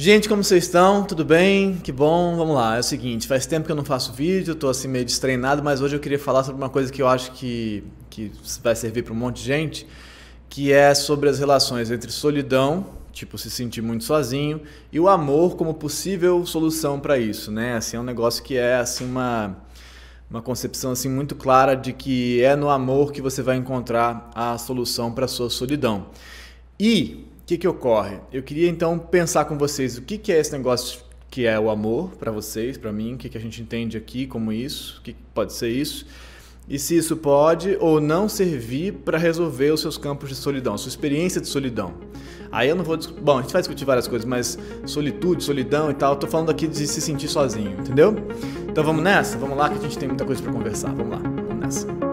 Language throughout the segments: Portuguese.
Gente, como vocês estão? Tudo bem? Que bom. Vamos lá. É o seguinte, faz tempo que eu não faço vídeo, tô assim meio destreinado, mas hoje eu queria falar sobre uma coisa que eu acho que, que vai servir para um monte de gente, que é sobre as relações entre solidão, tipo se sentir muito sozinho, e o amor como possível solução para isso, né? Assim, é um negócio que é assim uma uma concepção assim muito clara de que é no amor que você vai encontrar a solução para sua solidão. E que, que ocorre? Eu queria então pensar com vocês o que, que é esse negócio que é o amor para vocês, para mim, o que, que a gente entende aqui como isso, o que, que pode ser isso, e se isso pode ou não servir para resolver os seus campos de solidão, sua experiência de solidão. Aí eu não vou. Bom, a gente vai discutir várias coisas, mas solitude, solidão e tal, eu tô falando aqui de se sentir sozinho, entendeu? Então vamos nessa? Vamos lá que a gente tem muita coisa para conversar. Vamos lá, vamos nessa.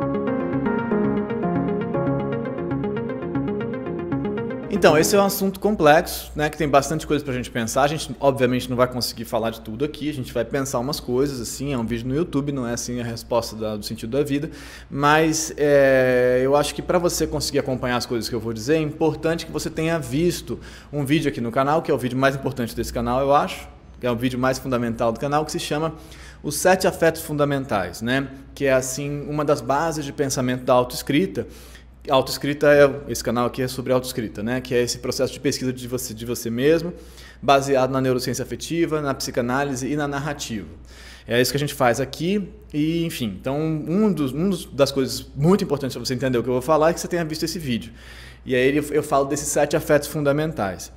Então, esse é um assunto complexo, né? Que tem bastante coisa pra gente pensar. A gente, obviamente, não vai conseguir falar de tudo aqui. A gente vai pensar umas coisas, assim. É um vídeo no YouTube, não é assim a resposta da, do sentido da vida. Mas é, eu acho que para você conseguir acompanhar as coisas que eu vou dizer, é importante que você tenha visto um vídeo aqui no canal, que é o vídeo mais importante desse canal, eu acho. Que é o vídeo mais fundamental do canal, que se chama os sete afetos fundamentais, né? Que é assim uma das bases de pensamento da autoescrita Autoescrita é esse canal aqui é sobre autoescrita, né? Que é esse processo de pesquisa de você, de você mesmo, baseado na neurociência afetiva, na psicanálise e na narrativa. É isso que a gente faz aqui e, enfim, então um dos, um das coisas muito importantes para você entender o que eu vou falar é que você tenha visto esse vídeo. E aí eu falo desse sete afetos fundamentais.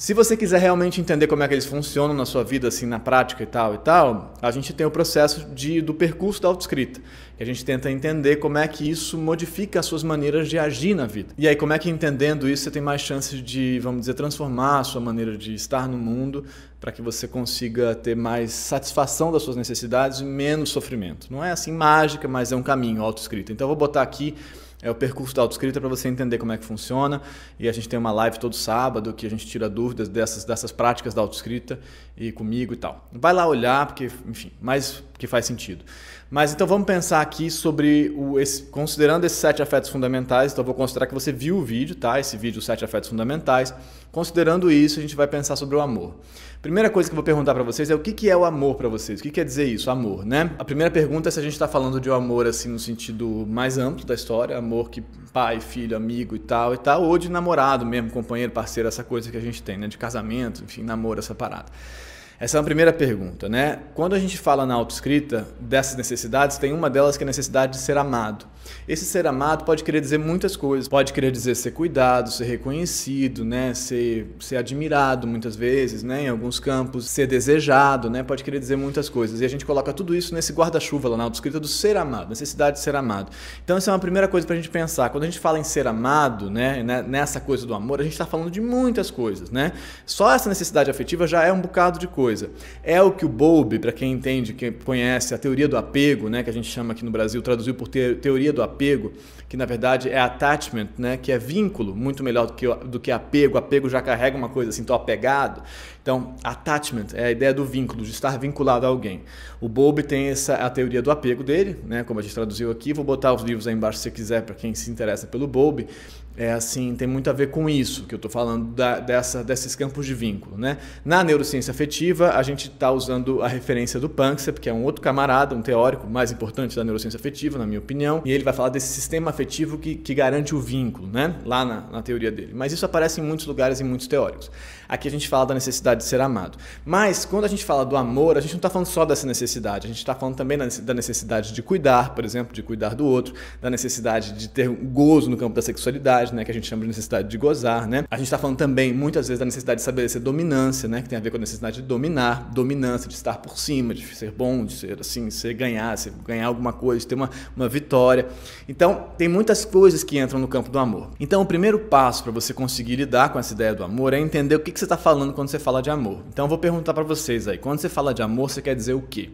Se você quiser realmente entender como é que eles funcionam na sua vida, assim, na prática e tal e tal, a gente tem o processo de, do percurso da autoescrita. Que a gente tenta entender como é que isso modifica as suas maneiras de agir na vida. E aí, como é que entendendo isso, você tem mais chances de, vamos dizer, transformar a sua maneira de estar no mundo para que você consiga ter mais satisfação das suas necessidades e menos sofrimento. Não é assim mágica, mas é um caminho autoescrita. Então, eu vou botar aqui é o percurso da autoescrita para você entender como é que funciona. E a gente tem uma live todo sábado que a gente tira dúvidas dessas, dessas práticas da autoescrita e comigo e tal. Vai lá olhar, porque, enfim, mas que faz sentido. Mas então vamos pensar aqui sobre o. Esse, considerando esses sete afetos fundamentais, então eu vou considerar que você viu o vídeo, tá? Esse vídeo, os sete afetos fundamentais. Considerando isso, a gente vai pensar sobre o amor. Primeira coisa que eu vou perguntar para vocês é o que, que é o amor para vocês? O que quer dizer isso, amor, né? A primeira pergunta é se a gente está falando de um amor assim no sentido mais amplo da história, amor que pai, filho, amigo e tal e tal, ou de namorado mesmo, companheiro, parceiro, essa coisa que a gente tem, né? De casamento, enfim, namoro, essa parada. Essa é a primeira pergunta, né? Quando a gente fala na autoescrita dessas necessidades, tem uma delas que é a necessidade de ser amado. Esse ser amado pode querer dizer muitas coisas. Pode querer dizer ser cuidado, ser reconhecido, né? Ser, ser admirado muitas vezes, né? Em alguns campos, ser desejado, né? Pode querer dizer muitas coisas. E a gente coloca tudo isso nesse guarda-chuva lá na autoescrita do ser amado, necessidade de ser amado. Então, essa é uma primeira coisa para a gente pensar. Quando a gente fala em ser amado, né? né? Nessa coisa do amor, a gente está falando de muitas coisas, né? Só essa necessidade afetiva já é um bocado de coisa. É o que o Bowlby, para quem entende, quem conhece a teoria do apego, né? Que a gente chama aqui no Brasil, traduziu por teoria do apego, que na verdade é attachment, né? que é vínculo, muito melhor do que, do que apego. Apego já carrega uma coisa assim, tô apegado. Então, attachment é a ideia do vínculo, de estar vinculado a alguém. O Bob tem essa a teoria do apego dele, né? como a gente traduziu aqui. Vou botar os livros aí embaixo se você quiser, para quem se interessa pelo Bob é assim, tem muito a ver com isso que eu estou falando da, dessa, desses campos de vínculo. Né? Na neurociência afetiva, a gente está usando a referência do Panksepp, que é um outro camarada, um teórico mais importante da neurociência afetiva, na minha opinião, e ele vai falar desse sistema afetivo que, que garante o vínculo, né? lá na, na teoria dele. Mas isso aparece em muitos lugares e muitos teóricos. Aqui a gente fala da necessidade de ser amado. Mas quando a gente fala do amor, a gente não está falando só dessa necessidade, a gente está falando também da necessidade de cuidar, por exemplo, de cuidar do outro, da necessidade de ter gozo no campo da sexualidade necessidade, né? Que a gente chama de necessidade de gozar, né? A gente está falando também muitas vezes da necessidade de estabelecer dominância, né? Que tem a ver com a necessidade de dominar, dominância, de estar por cima, de ser bom, de ser assim, de ser ganhar, de ganhar alguma coisa, de ter uma, uma vitória. Então, tem muitas coisas que entram no campo do amor. Então, o primeiro passo para você conseguir lidar com essa ideia do amor é entender o que, que você está falando quando você fala de amor. Então, eu vou perguntar para vocês aí: quando você fala de amor, você quer dizer o quê?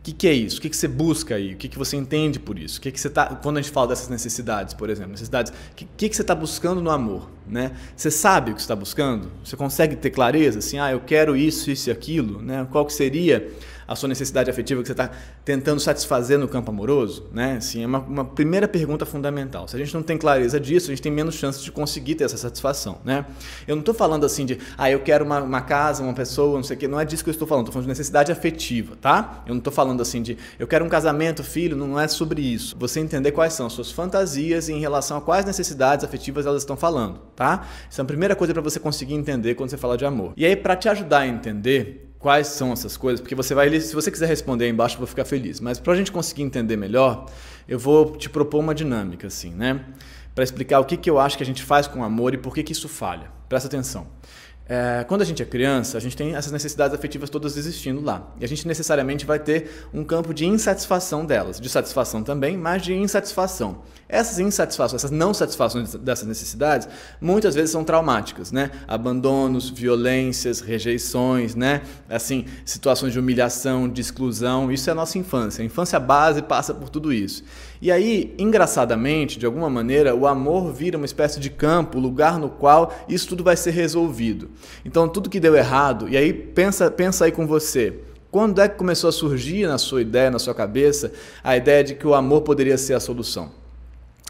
O que, que, é isso? O que, que você busca aí? O que, que você entende por isso? O que, você tá, quando a gente fala dessas necessidades, por exemplo, necessidades, o que, que, você está buscando no amor? Né? Você sabe o que está buscando? Você consegue ter clareza? Assim, ah, eu quero isso, isso e aquilo? Né? Qual que seria a sua necessidade afetiva que você está tentando satisfazer no campo amoroso? Né? Assim, é uma, uma, primeira pergunta fundamental. Se a gente não tem clareza disso, a gente tem menos chances de conseguir ter essa satisfação. Né? Eu não estou falando assim de, ah, eu quero uma, uma, casa, uma pessoa, não sei o quê. Não é disso que eu estou falando. Estou falando de necessidade afetiva, tá? Eu não estou falando assim de, eu quero um casamento, filho. Não é sobre isso. Você entender quais são suas fantasias e em relação a quais necessidades afetivas elas estão falando, tá? Essa é a primeira coisa para você conseguir entender quando você fala de amor. E aí, para te ajudar a entender quais são essas coisas, porque você vai se você quiser responder aí embaixo, eu vou ficar feliz. Mas para a gente conseguir entender melhor, eu vou te propor uma dinâmica, assim, né? Para explicar o que, que eu acho que a gente faz com amor e por que, que isso falha. Presta atenção. É, quando a gente é criança, a gente tem essas necessidades afetivas todas existindo lá. E a gente necessariamente vai ter um campo de insatisfação delas. De satisfação também, mas de insatisfação. Essas insatisfações, essas não satisfações dessas necessidades, muitas vezes são traumáticas, né? Abandonos, violências, rejeições, né? Assim, situações de humilhação, de exclusão. Isso é a nossa infância. A infância base passa por tudo isso. E aí, engraçadamente, de alguma maneira, o amor vira uma espécie de campo, lugar no qual isso tudo vai ser resolvido. Então tudo que deu errado, e aí pensa, pensa aí com você. Quando é que começou a surgir na sua ideia, na sua cabeça, a ideia de que o amor poderia ser a solução?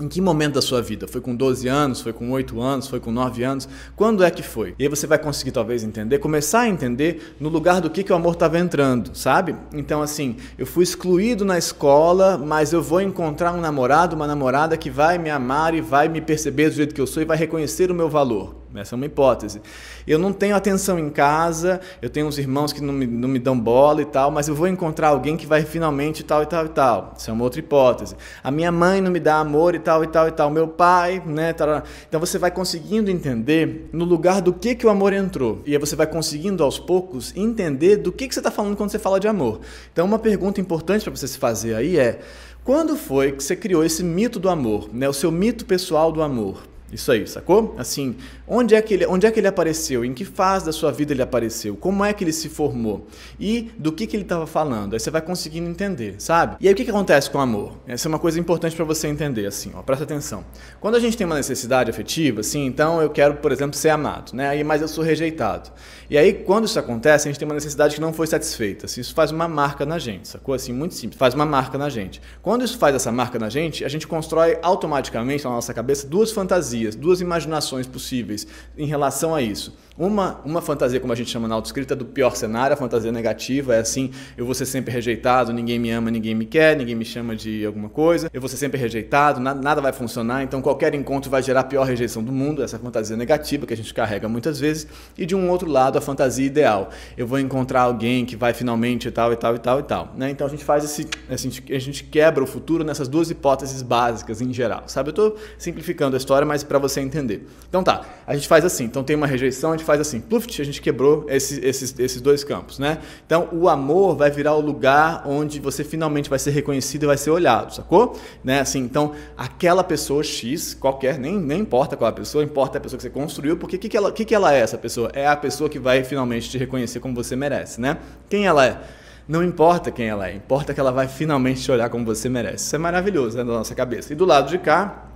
Em que momento da sua vida? Foi com 12 anos? Foi com 8 anos? Foi com 9 anos? Quando é que foi? E aí você vai conseguir talvez entender, começar a entender no lugar do que, que o amor estava entrando, sabe? Então assim, eu fui excluído na escola, mas eu vou encontrar um namorado, uma namorada que vai me amar e vai me perceber do jeito que eu sou e vai reconhecer o meu valor. Essa é uma hipótese. Eu não tenho atenção em casa, eu tenho uns irmãos que não me, não me dão bola e tal, mas eu vou encontrar alguém que vai finalmente tal e tal e tal. Essa é uma outra hipótese. A minha mãe não me dá amor e tal e tal e tal. Meu pai, né? Tarará. Então você vai conseguindo entender no lugar do que, que o amor entrou. E aí você vai conseguindo aos poucos entender do que, que você está falando quando você fala de amor. Então uma pergunta importante para você se fazer aí é. Quando foi que você criou esse mito do amor, né? o seu mito pessoal do amor? Isso aí, sacou? Assim, onde é, que ele, onde é que ele apareceu? Em que fase da sua vida ele apareceu? Como é que ele se formou? E do que, que ele estava falando? Aí você vai conseguindo entender, sabe? E aí o que, que acontece com o amor? Essa é uma coisa importante para você entender, assim, ó, presta atenção. Quando a gente tem uma necessidade afetiva, assim, então eu quero, por exemplo, ser amado, né? Aí, mas eu sou rejeitado. E aí, quando isso acontece, a gente tem uma necessidade que não foi satisfeita. Assim, isso faz uma marca na gente, sacou? Assim, muito simples, faz uma marca na gente. Quando isso faz essa marca na gente, a gente constrói automaticamente na nossa cabeça duas fantasias fantasias, duas imaginações possíveis em relação a isso. Uma, uma fantasia, como a gente chama na autoescrita, é do pior cenário, a fantasia negativa, é assim: eu vou ser sempre rejeitado, ninguém me ama, ninguém me quer, ninguém me chama de alguma coisa, eu vou ser sempre rejeitado, nada, nada vai funcionar, então qualquer encontro vai gerar a pior rejeição do mundo, essa fantasia negativa que a gente carrega muitas vezes. E de um outro lado, a fantasia ideal: eu vou encontrar alguém que vai finalmente e tal, e tal, e tal, e tal. Né? Então a gente faz esse. Assim, a gente quebra o futuro nessas duas hipóteses básicas em geral, sabe? Eu estou simplificando a história, mas para você entender. Então tá, a gente faz assim: então tem uma rejeição, a gente faz assim, pluft, a gente quebrou esse, esses, esses dois campos, né? Então, o amor vai virar o lugar onde você finalmente vai ser reconhecido e vai ser olhado, sacou? Né? Assim, então, aquela pessoa X, qualquer, nem, nem importa qual a pessoa, importa a pessoa que você construiu, porque o que, que, ela, que, que ela é, essa pessoa? É a pessoa que vai finalmente te reconhecer como você merece, né? Quem ela é? Não importa quem ela é, importa que ela vai finalmente te olhar como você merece. Isso é maravilhoso né, na nossa cabeça. E do lado de cá,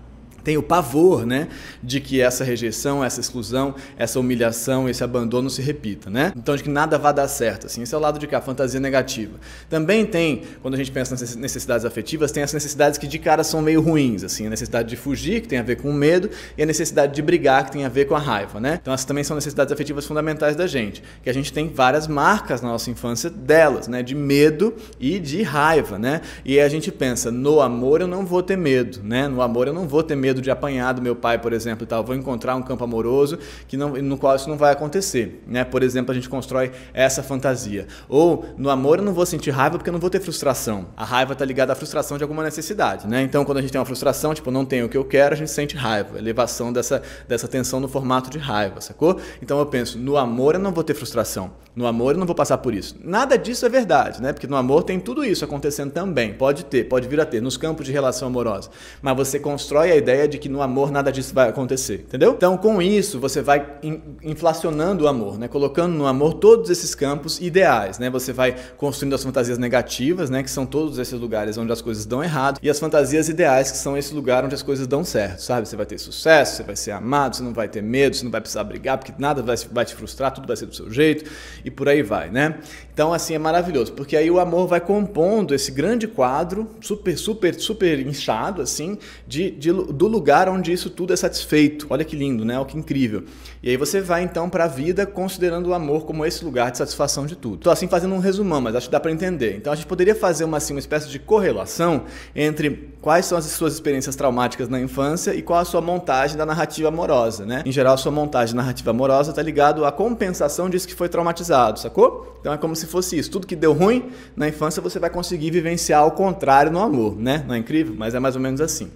tem o pavor, né, de que essa rejeição, essa exclusão, essa humilhação, esse abandono se repita, né? Então de que nada vá dar certo, assim. Esse é o lado de cá, fantasia negativa. Também tem, quando a gente pensa nas necessidades afetivas, tem as necessidades que de cara são meio ruins, assim, a necessidade de fugir, que tem a ver com o medo, e a necessidade de brigar, que tem a ver com a raiva, né? Então essas também são necessidades afetivas fundamentais da gente, que a gente tem várias marcas na nossa infância delas, né, de medo e de raiva, né? E a gente pensa, no amor eu não vou ter medo, né? No amor eu não vou ter medo medo de apanhar do meu pai, por exemplo, e tal. Vou encontrar um campo amoroso que não, no qual isso não vai acontecer, né? Por exemplo, a gente constrói essa fantasia. Ou no amor eu não vou sentir raiva porque eu não vou ter frustração. A raiva está ligada à frustração de alguma necessidade, né? Então, quando a gente tem uma frustração, tipo, não tenho o que eu quero, a gente sente raiva. Elevação dessa, dessa tensão no formato de raiva, sacou? Então eu penso, no amor eu não vou ter frustração. No amor eu não vou passar por isso. Nada disso é verdade, né? Porque no amor tem tudo isso acontecendo também. Pode ter, pode vir a ter, nos campos de relação amorosa. Mas você constrói a ideia ideia de que no amor nada disso vai acontecer, entendeu? Então, com isso, você vai in inflacionando o amor, né? Colocando no amor todos esses campos ideais, né? Você vai construindo as fantasias negativas, né? Que são todos esses lugares onde as coisas dão errado, e as fantasias ideais, que são esse lugar onde as coisas dão certo, sabe? Você vai ter sucesso, você vai ser amado, você não vai ter medo, você não vai precisar brigar, porque nada vai, vai te frustrar, tudo vai ser do seu jeito, e por aí vai, né? Então, assim, é maravilhoso, porque aí o amor vai compondo esse grande quadro, super, super, super inchado, assim, de, de do lugar onde isso tudo é satisfeito. Olha que lindo, né? Olha que incrível. E aí você vai então para a vida considerando o amor como esse lugar de satisfação de tudo. Estou assim fazendo um resumão, mas acho que dá para entender. Então a gente poderia fazer uma, assim, uma espécie de correlação entre quais são as suas experiências traumáticas na infância e qual a sua montagem da narrativa amorosa, né? Em geral, a sua montagem da narrativa amorosa está ligado à compensação disso que foi traumatizado, sacou? Então é como se fosse isso. Tudo que deu ruim na infância você vai conseguir vivenciar ao contrário no amor, né? Não é incrível? Mas é mais ou menos assim.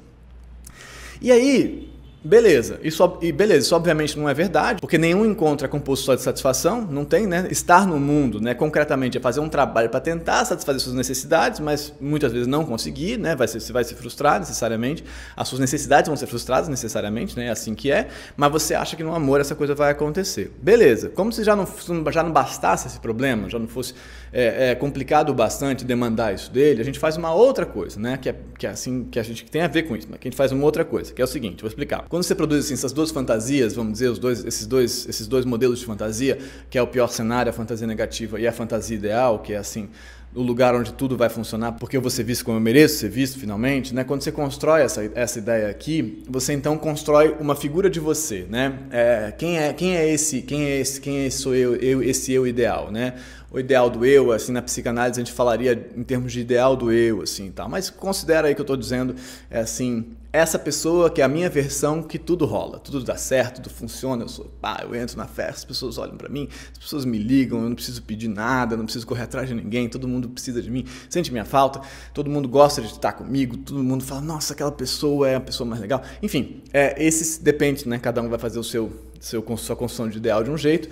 E aí, Beleza, isso, e beleza, isso obviamente não é verdade, porque nenhum encontro é composto só de satisfação, não tem, né? Estar no mundo, né, concretamente, é fazer um trabalho para tentar satisfazer suas necessidades, mas muitas vezes não conseguir, né? Vai ser, você vai se frustrar necessariamente, as suas necessidades vão ser frustradas necessariamente, né? É assim que é, mas você acha que no amor essa coisa vai acontecer. Beleza, como se já não, já não bastasse esse problema, já não fosse é, é, complicado bastante demandar isso dele, a gente faz uma outra coisa, né? Que é, que é assim, que a gente que tem a ver com isso, mas que a gente faz uma outra coisa, que é o seguinte, vou explicar. Quando você produz assim, essas duas fantasias, vamos dizer, os dois, esses, dois, esses dois modelos de fantasia, que é o pior cenário, a fantasia negativa, e a fantasia ideal, que é assim, o lugar onde tudo vai funcionar, porque eu vou ser visto como eu mereço ser visto finalmente, né? Quando você constrói essa, essa ideia aqui, você então constrói uma figura de você, né? É, quem é quem é esse quem é esse quem é esse sou eu, eu esse eu ideal, né? O ideal do eu, assim na psicanálise a gente falaria em termos de ideal do eu, assim, tá? Mas considera aí que eu estou dizendo, é assim essa pessoa que é a minha versão que tudo rola, tudo dá certo, tudo funciona, eu sou pá, eu entro na festa, as pessoas olham para mim, as pessoas me ligam, eu não preciso pedir nada, não preciso correr atrás de ninguém, todo mundo precisa de mim, sente minha falta, todo mundo gosta de estar comigo, todo mundo fala, nossa, aquela pessoa é a pessoa mais legal. Enfim, é, esses depende, né? Cada um vai fazer o seu, seu sua construção de ideal de um jeito.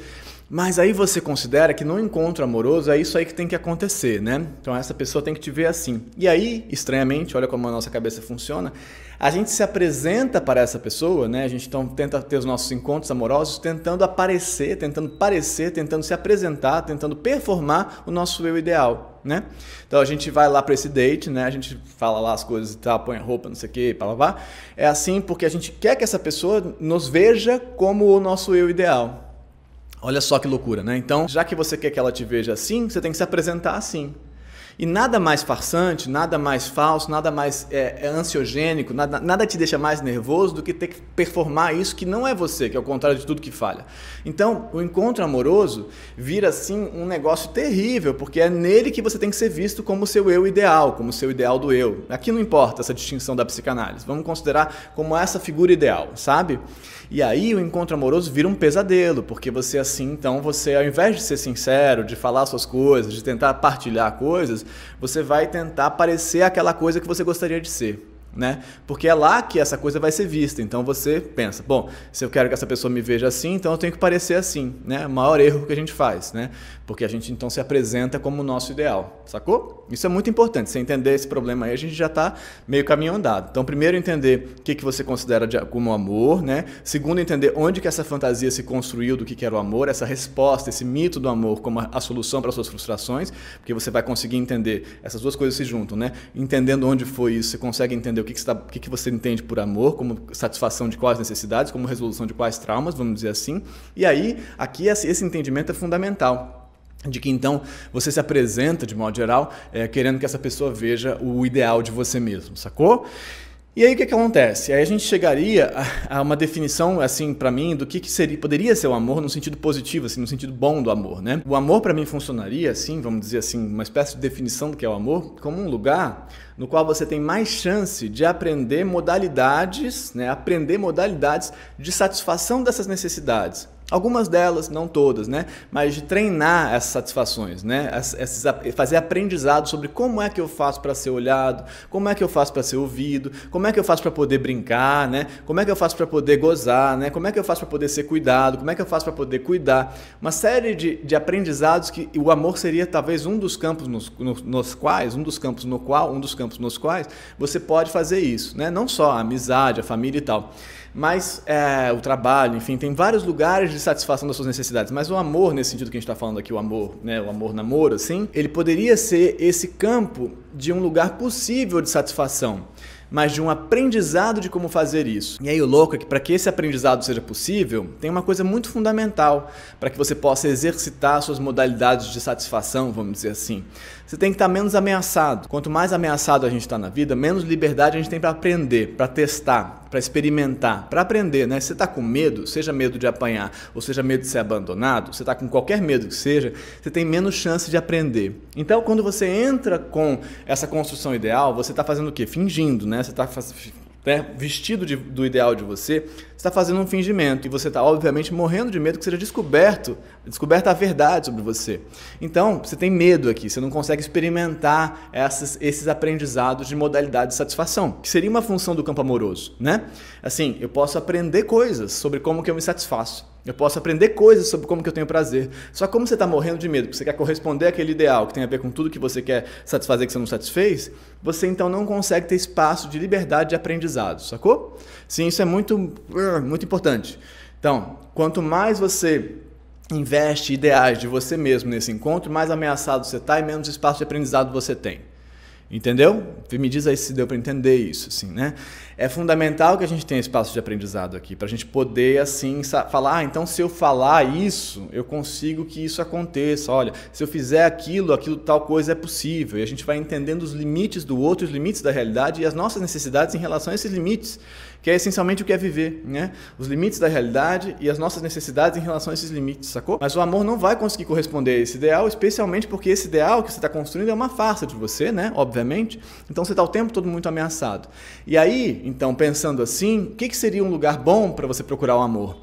Mas aí você considera que no encontro amoroso é isso aí que tem que acontecer, né? Então essa pessoa tem que te ver assim. E aí, estranhamente, olha como a nossa cabeça funciona, a gente se apresenta para essa pessoa, né? A gente então tenta ter os nossos encontros amorosos tentando aparecer, tentando parecer, tentando se apresentar, tentando performar o nosso eu ideal, né? Então a gente vai lá para esse date, né? A gente fala lá as coisas e tal, põe roupa, não sei o quê, blá, blá. É assim porque a gente quer que essa pessoa nos veja como o nosso eu ideal, Olha só que loucura, né? Então, já que você quer que ela te veja assim, você tem que se apresentar assim. E nada mais farsante, nada mais falso, nada mais é, é, ansiogênico, nada, nada te deixa mais nervoso do que ter que performar isso que não é você, que é o contrário de tudo que falha. Então, o encontro amoroso vira assim um negócio terrível, porque é nele que você tem que ser visto como seu eu ideal, como seu ideal do eu. Aqui não importa essa distinção da psicanálise, vamos considerar como essa figura ideal, sabe? E aí o encontro amoroso vira um pesadelo, porque você assim, então, você ao invés de ser sincero, de falar suas coisas, de tentar partilhar coisas, você vai tentar parecer aquela coisa que você gostaria de ser né? Porque é lá que essa coisa vai ser vista. Então você pensa, bom, se eu quero que essa pessoa me veja assim, então eu tenho que parecer assim, né? O maior erro que a gente faz, né? Porque a gente então se apresenta como o nosso ideal, sacou? Isso é muito importante. Você entender esse problema aí, a gente já está meio caminho andado. Então, primeiro entender o que, que você considera de, como amor, né? Segundo, entender onde que essa fantasia se construiu do que, que era o amor, essa resposta, esse mito do amor como a, a solução para suas frustrações, porque você vai conseguir entender essas duas coisas se juntam, né? Entendendo onde foi isso, você consegue entender que, que, você, tá, que, que você entende por amor, como satisfação de quais necessidades, como resolução de quais traumas, vamos dizer assim. E aí, aqui esse, esse entendimento é fundamental de que então você se apresenta de modo geral é, querendo que essa pessoa veja o ideal de você mesmo, sacou? E aí o que, que acontece? Aí a gente chegaria a, a uma definição, assim, para mim, do que, que seria, poderia ser o amor no sentido positivo, assim, no sentido bom do amor, né? O amor para mim funcionaria, assim, vamos dizer assim, uma espécie de definição do que é o amor, como um lugar no qual você tem mais chance de aprender modalidades, né? Aprender modalidades de satisfação dessas necessidades. Algumas delas, não todas, né? Mas de treinar essas satisfações, né? Essas, fazer aprendizado sobre como é que eu faço para ser olhado, como é que eu faço para ser ouvido, como é que eu faço para poder brincar, né? Como é que eu faço para poder gozar, né? Como é que eu faço para poder ser cuidado, como é que eu faço para poder cuidar. Uma série de, de aprendizados que o amor seria talvez um dos campos nos, nos quais, um dos campos no qual, um dos campos nos quais você pode fazer isso, né? Não só a amizade, a família e tal mas é, o trabalho, enfim, tem vários lugares de satisfação das suas necessidades. Mas o amor, nesse sentido que a gente está falando aqui, o amor, né, o amor namoro, assim, ele poderia ser esse campo de um lugar possível de satisfação mas de um aprendizado de como fazer isso. E aí o louco é que para que esse aprendizado seja possível, tem uma coisa muito fundamental para que você possa exercitar suas modalidades de satisfação, vamos dizer assim. Você tem que estar tá menos ameaçado. Quanto mais ameaçado a gente está na vida, menos liberdade a gente tem para aprender, para testar, para experimentar, para aprender, né? Se você está com medo, seja medo de apanhar ou seja medo de ser abandonado, você está com qualquer medo que seja, você tem menos chance de aprender. Então, quando você entra com essa construção ideal, você está fazendo o quê? Fingindo, né? né? Você está né, vestido de, do ideal de você, está fazendo um fingimento e você está obviamente morrendo de medo que seja descoberto, descoberta a verdade sobre você. Então você tem medo aqui, você não consegue experimentar essas, esses aprendizados de modalidade de satisfação, que seria uma função do campo amoroso, né? Assim, eu posso aprender coisas sobre como que eu me satisfaço. Eu posso aprender coisas sobre como que eu tenho prazer. Só como você está morrendo de medo, porque você quer corresponder àquele ideal que tem a ver com tudo que você quer satisfazer que você não satisfez, você então não consegue ter espaço de liberdade de aprendizado, sacou? Sim, isso é muito, uh, muito importante. Então, quanto mais você investe ideais de você mesmo nesse encontro, mais ameaçado você está e menos espaço de aprendizado você tem. Entendeu? Me diz aí se deu para entender isso, assim, né? É fundamental que a gente tenha espaço de aprendizado aqui, para a gente poder, assim, falar, ah, então se eu falar isso, eu consigo que isso aconteça. Olha, se eu fizer aquilo, aquilo tal coisa é possível. E a gente vai entendendo os limites do outro, os limites da realidade e as nossas necessidades em relação a esses limites, que é essencialmente o que é viver, né? Os limites da realidade e as nossas necessidades em relação a esses limites, sacou? Mas o amor não vai conseguir corresponder a esse ideal, especialmente porque esse ideal que você está construindo é uma farsa de você, né? Obviamente obviamente. Então você está o tempo todo muito ameaçado. E aí, então, pensando assim, o que, que seria um lugar bom para você procurar o amor?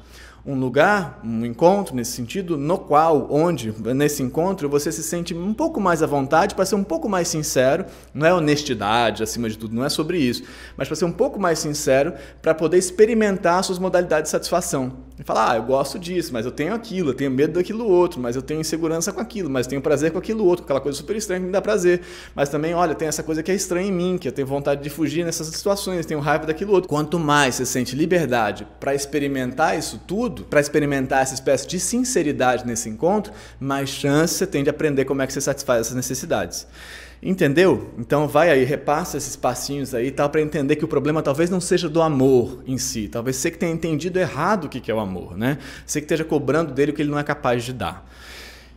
um lugar, um encontro nesse sentido, no qual, onde, nesse encontro, você se sente um pouco mais à vontade para ser um pouco mais sincero. Não é honestidade, acima de tudo, não é sobre isso, mas para ser um pouco mais sincero, para poder experimentar suas modalidades de satisfação. E falar, ah, eu gosto disso, mas eu tenho aquilo, eu tenho medo daquilo outro, mas eu tenho insegurança com aquilo, mas tenho prazer com aquilo outro, aquela coisa super estranha que me dá prazer. Mas também, olha, tem essa coisa que é estranha em mim, que eu tenho vontade de fugir nessas situações, tenho raiva daquilo outro. Quanto mais você sente liberdade para experimentar isso tudo, tudo para experimentar essa espécie de sinceridade nesse encontro, mais chance você tem de aprender como é que você satisfaz essas necessidades. Entendeu? Então vai aí, repassa esses passinhos aí tal tá? para entender que o problema talvez não seja do amor em si, talvez você que tenha entendido errado o que é o amor, né? Você que esteja cobrando dele o que ele não é capaz de dar.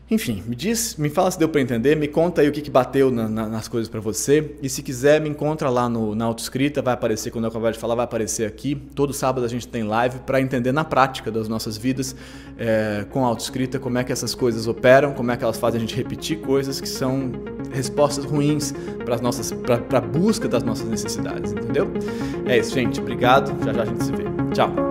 Enfim, me diz, me fala se deu para entender, me conta aí o que, que bateu na, na, nas coisas para você. E se quiser, me encontra lá no, na autoescrita, vai aparecer, quando eu acabar de falar, vai aparecer aqui. Todo sábado a gente tem live para entender na prática das nossas vidas é, com a autoescrita, como é que essas coisas operam, como é que elas fazem a gente repetir coisas que são respostas ruins para a busca das nossas necessidades, entendeu? É isso, gente. Obrigado. Já já a gente se vê. Tchau.